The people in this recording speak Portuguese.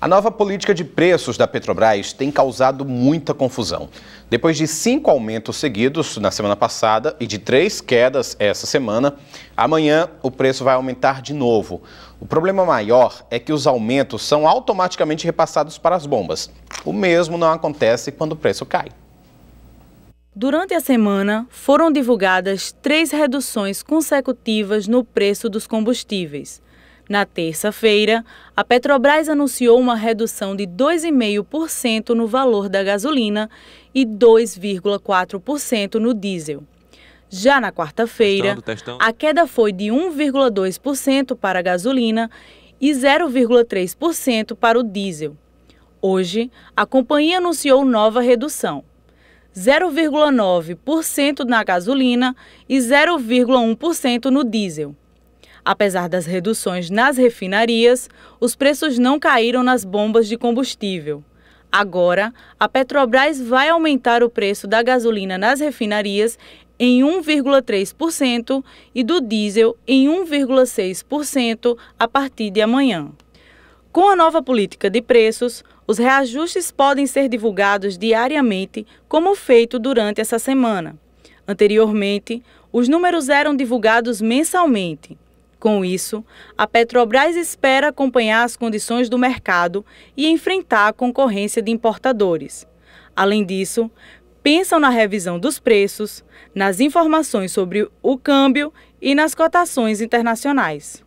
A nova política de preços da Petrobras tem causado muita confusão. Depois de cinco aumentos seguidos na semana passada e de três quedas essa semana, amanhã o preço vai aumentar de novo. O problema maior é que os aumentos são automaticamente repassados para as bombas. O mesmo não acontece quando o preço cai. Durante a semana, foram divulgadas três reduções consecutivas no preço dos combustíveis. Na terça-feira, a Petrobras anunciou uma redução de 2,5% no valor da gasolina e 2,4% no diesel. Já na quarta-feira, a queda foi de 1,2% para a gasolina e 0,3% para o diesel. Hoje, a companhia anunciou nova redução: 0,9% na gasolina e 0,1% no diesel. Apesar das reduções nas refinarias, os preços não caíram nas bombas de combustível. Agora, a Petrobras vai aumentar o preço da gasolina nas refinarias em 1,3% e do diesel em 1,6% a partir de amanhã. Com a nova política de preços, os reajustes podem ser divulgados diariamente, como feito durante essa semana. Anteriormente, os números eram divulgados mensalmente. Com isso, a Petrobras espera acompanhar as condições do mercado e enfrentar a concorrência de importadores. Além disso, pensam na revisão dos preços, nas informações sobre o câmbio e nas cotações internacionais.